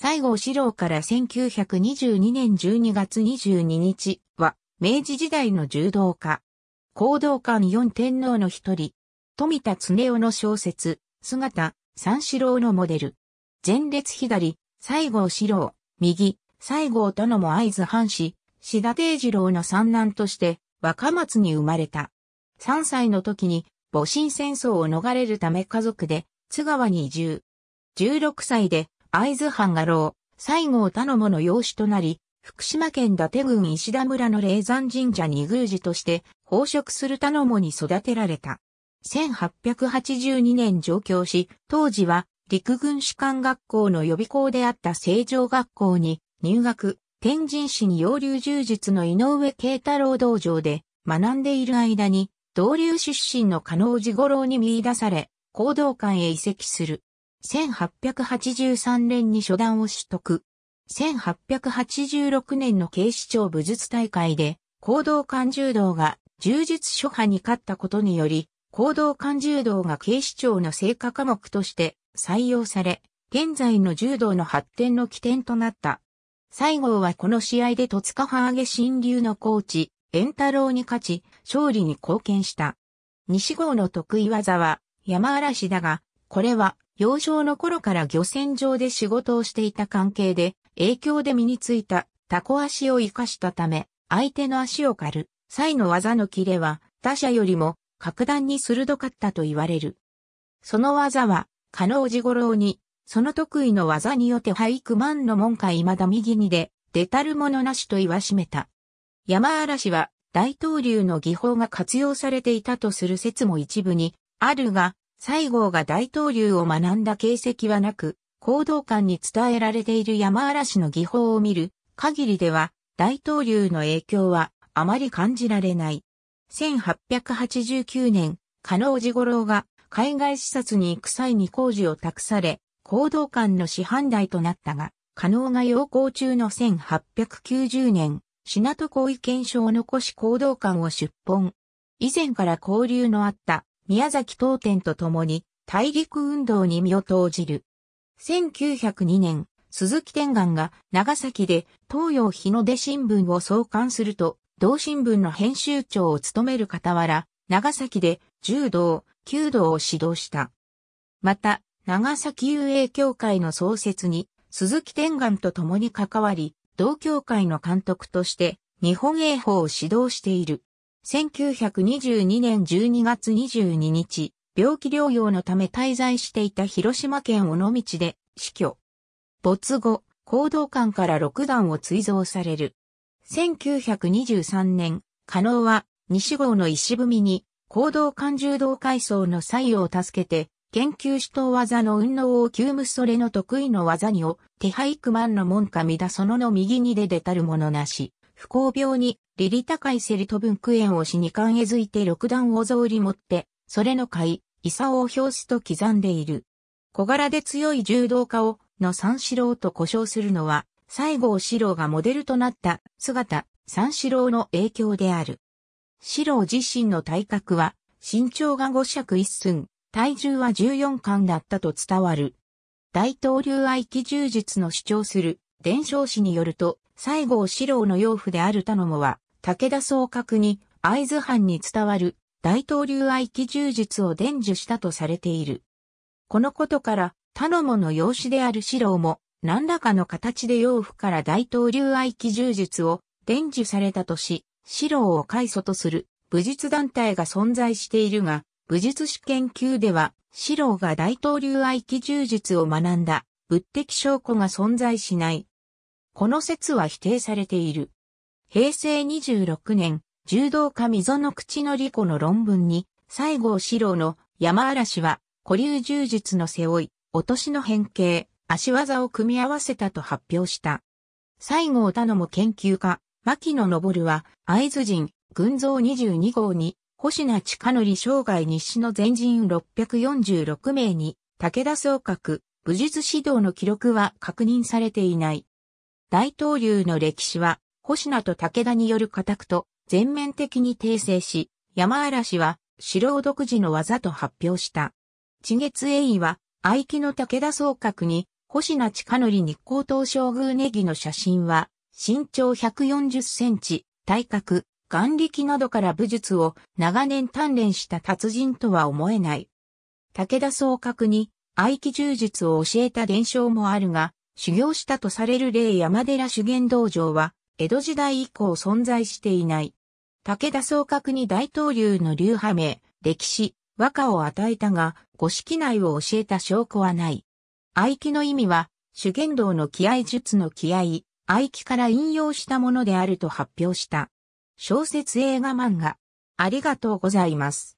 西郷四郎から1922年12月22日は、明治時代の柔道家。行動官四天皇の一人。富田恒夫の小説、姿、三四郎のモデル。前列左、西郷四郎、右、西郷殿も合図藩士、志田定次郎の三男として、若松に生まれた。三歳の時に、戊辰戦争を逃れるため家族で、津川に移住。16歳で、会津藩画廊、西郷頼母の養子となり、福島県伊達郡石田村の霊山神社に宮寺として、奉職する頼母に育てられた。1882年上京し、当時は陸軍士官学校の予備校であった成城学校に入学、天神市に洋流柔術の井上慶太郎道場で学んでいる間に、同流出身の加納寺五郎に見出され、行動館へ移籍する。1883年に初段を取得。1886年の警視庁武術大会で、行動勘柔道が柔術諸派に勝ったことにより、行動勘柔道が警視庁の成果科目として採用され、現在の柔道の発展の起点となった。西郷はこの試合で戸塚派揚げ新流のコーチ、円太郎に勝ち、勝利に貢献した。西郷の得意技は山嵐だが、これは幼少の頃から漁船上で仕事をしていた関係で、影響で身についたタコ足を活かしたため、相手の足を狩る際の技の切れは他者よりも格段に鋭かったと言われる。その技は、加納寺五郎に、その得意の技によって俳句万の門下未だ右にで、出たるものなしと言わしめた。山嵐は大東流の技法が活用されていたとする説も一部にあるが、西郷が大統領を学んだ形跡はなく、行動館に伝えられている山嵐の技法を見る限りでは、大統領の影響はあまり感じられない。1889年、加納治五郎が海外視察に行く際に工事を託され、行動館の師範代となったが、加納が要項中の1890年、品都行意見書を残し行動館を出本。以前から交流のあった宮崎東天と共に大陸運動に身を投じる。1902年、鈴木天眼が長崎で東洋日の出新聞を創刊すると、同新聞の編集長を務める傍ら、長崎で柔道、弓道を指導した。また、長崎遊泳協会の創設に鈴木天眼と共に関わり、同協会の監督として日本泳法を指導している。1922年12月22日、病気療養のため滞在していた広島県尾道で死去。没後、行動官から6段を追贈される。1923年、加納は西郷の石踏みに行動官柔道階層の採用を助けて、研究指導技の運動を急務それの得意の技にを、手配区万の門下見だそのの右にで出たるものなし。不幸病に、リリ高いセリト文句炎をし二冠へづいて六段をぞうり持って、それの会、イサオを表すと刻んでいる。小柄で強い柔道家を、の三四郎と呼称するのは、西郷四郎がモデルとなった姿、三四郎の影響である。四郎自身の体格は、身長が五尺一寸、体重は14巻だったと伝わる。大統領愛機柔術の主張する伝承誌によると、西郷四郎の養父である頼母は、武田総閣に会津藩に伝わる大東流愛気柔術を伝授したとされている。このことから、頼母の養子である四郎も、何らかの形で養父から大東流愛気柔術を伝授されたとし、四郎を開祖とする武術団体が存在しているが、武術史研究では、四郎が大東流愛気柔術を学んだ物的証拠が存在しないこの説は否定されている。平成26年、柔道家溝の口の利子の論文に、西郷四郎の山嵐は、古流柔術の背負い、落としの変形、足技を組み合わせたと発表した。西郷頼も研究家、牧野昇は、会津人、群像22号に、星名地下則生涯日誌の前人646名に、武田総閣、武術指導の記録は確認されていない。大統領の歴史は、星名と武田による家宅と全面的に訂正し、山嵐は、素人独自の技と発表した。地月栄意は、愛機の武田総閣に、星名近則日光東照宮ネギの写真は、身長140センチ、体格、眼力などから武術を長年鍛錬した達人とは思えない。武田総閣に、愛機柔術を教えた伝承もあるが、修行したとされる霊山寺修験道場は、江戸時代以降存在していない。武田総閣に大統領の流派名、歴史、和歌を与えたが、五式内を教えた証拠はない。愛機の意味は、修験道の気合術の気合、愛機から引用したものであると発表した。小説映画漫画。ありがとうございます。